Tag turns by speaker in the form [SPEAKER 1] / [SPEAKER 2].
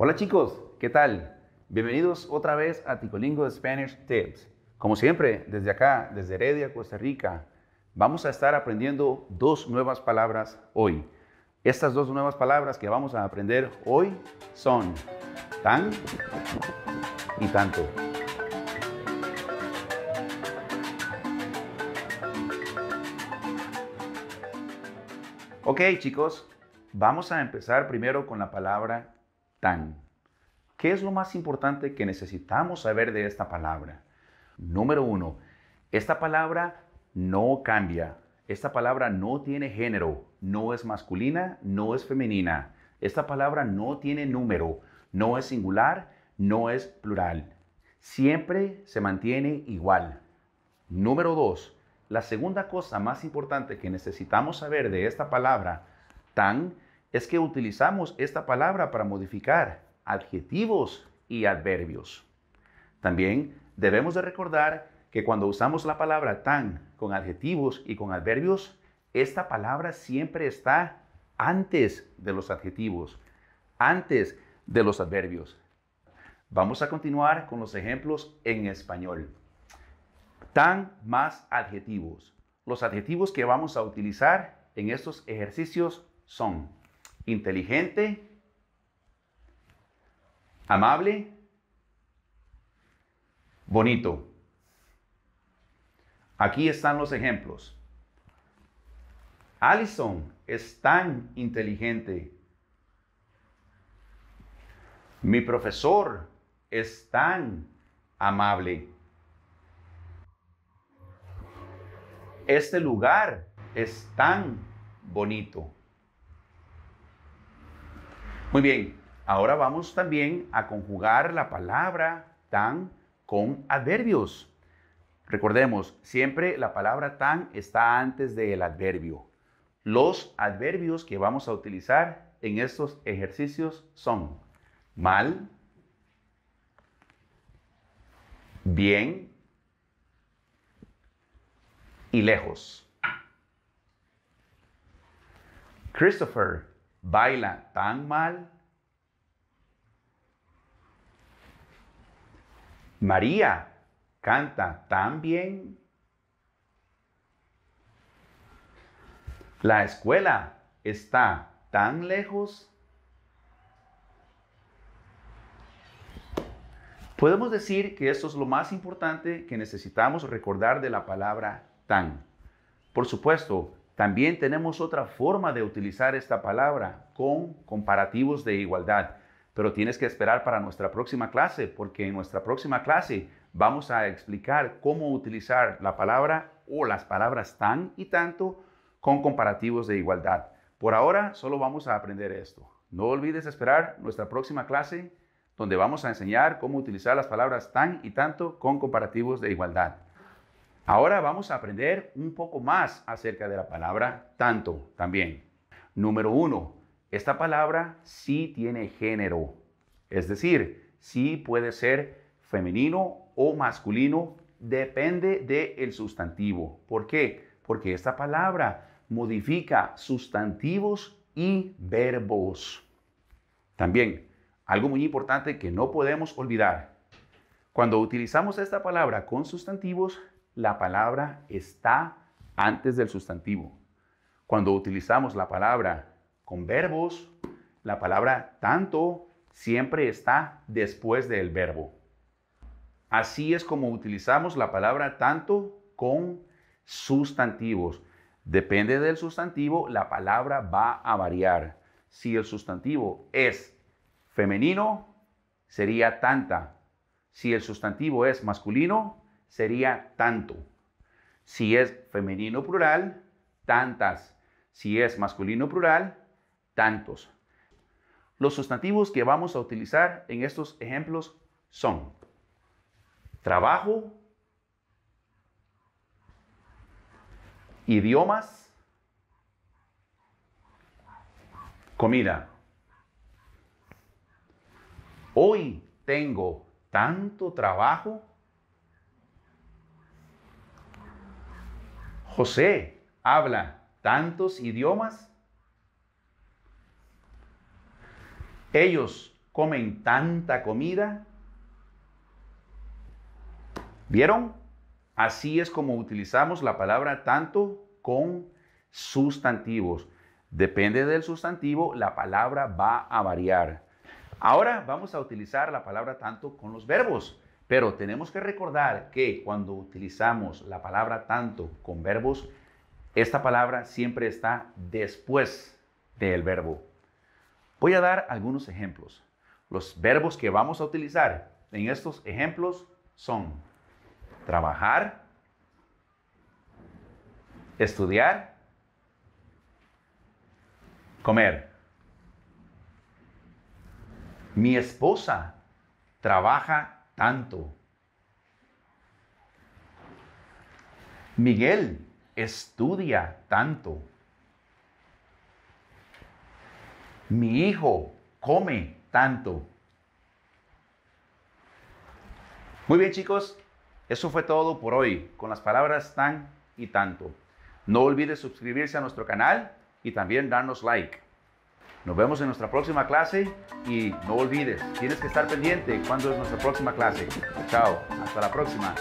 [SPEAKER 1] Hola chicos, ¿qué tal? Bienvenidos otra vez a Ticolingo Spanish Tips. Como siempre, desde acá, desde Heredia, Costa Rica, vamos a estar aprendiendo dos nuevas palabras hoy. Estas dos nuevas palabras que vamos a aprender hoy son tan y tanto. Ok chicos, vamos a empezar primero con la palabra tan. ¿Qué es lo más importante que necesitamos saber de esta palabra? Número uno, esta palabra no cambia. Esta palabra no tiene género, no es masculina, no es femenina. Esta palabra no tiene número, no es singular, no es plural. Siempre se mantiene igual. Número dos, la segunda cosa más importante que necesitamos saber de esta palabra, tan, es que utilizamos esta palabra para modificar adjetivos y adverbios. También debemos de recordar que cuando usamos la palabra tan con adjetivos y con adverbios, esta palabra siempre está antes de los adjetivos, antes de los adverbios. Vamos a continuar con los ejemplos en español. Tan más adjetivos. Los adjetivos que vamos a utilizar en estos ejercicios son inteligente, amable, bonito. Aquí están los ejemplos. Allison es tan inteligente. Mi profesor es tan amable. Este lugar es tan bonito. Muy bien, ahora vamos también a conjugar la palabra tan con adverbios. Recordemos, siempre la palabra tan está antes del adverbio. Los adverbios que vamos a utilizar en estos ejercicios son mal, bien y lejos. Christopher, baila tan mal. María canta tan bien. La escuela está tan lejos. Podemos decir que esto es lo más importante que necesitamos recordar de la palabra tan. Por supuesto, también tenemos otra forma de utilizar esta palabra con comparativos de igualdad, pero tienes que esperar para nuestra próxima clase porque en nuestra próxima clase vamos a explicar cómo utilizar la palabra o las palabras tan y tanto con comparativos de igualdad. Por ahora solo vamos a aprender esto. No olvides esperar nuestra próxima clase donde vamos a enseñar cómo utilizar las palabras tan y tanto con comparativos de igualdad. Ahora vamos a aprender un poco más acerca de la palabra tanto también. Número uno, esta palabra sí tiene género, es decir, sí puede ser femenino o masculino, depende del sustantivo. ¿Por qué? Porque esta palabra modifica sustantivos y verbos. También, algo muy importante que no podemos olvidar. Cuando utilizamos esta palabra con sustantivos, la palabra está antes del sustantivo. Cuando utilizamos la palabra con verbos, la palabra tanto siempre está después del verbo. Así es como utilizamos la palabra tanto con sustantivos. Depende del sustantivo, la palabra va a variar. Si el sustantivo es femenino, sería tanta. Si el sustantivo es masculino, sería tanto. Si es femenino plural, tantas. Si es masculino plural, tantos. Los sustantivos que vamos a utilizar en estos ejemplos son trabajo, idiomas, comida. Hoy tengo tanto trabajo José habla tantos idiomas. Ellos comen tanta comida. ¿Vieron? Así es como utilizamos la palabra tanto con sustantivos. Depende del sustantivo, la palabra va a variar. Ahora vamos a utilizar la palabra tanto con los verbos. Pero tenemos que recordar que cuando utilizamos la palabra tanto con verbos, esta palabra siempre está después del verbo. Voy a dar algunos ejemplos. Los verbos que vamos a utilizar en estos ejemplos son trabajar, estudiar, comer. Mi esposa trabaja tanto. Miguel, estudia tanto. Mi hijo, come tanto. Muy bien chicos, eso fue todo por hoy con las palabras tan y tanto. No olvides suscribirse a nuestro canal y también darnos like. Nos vemos en nuestra próxima clase y no olvides, tienes que estar pendiente cuando es nuestra próxima clase. Chao, hasta la próxima.